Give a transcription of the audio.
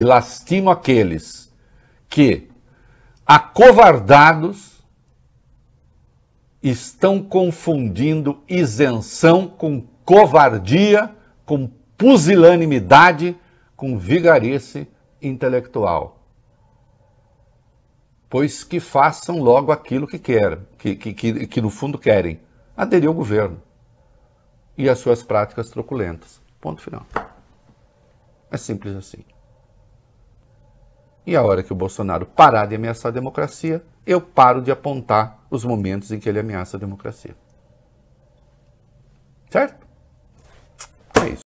e lastimo aqueles que, acovardados, estão confundindo isenção com covardia, com pusilanimidade, com vigarice intelectual. Pois que façam logo aquilo que querem, que, que, que, que no fundo querem, aderir ao governo e às suas práticas truculentas. Ponto final. É simples assim. E a hora que o Bolsonaro parar de ameaçar a democracia, eu paro de apontar os momentos em que ele ameaça a democracia. Certo?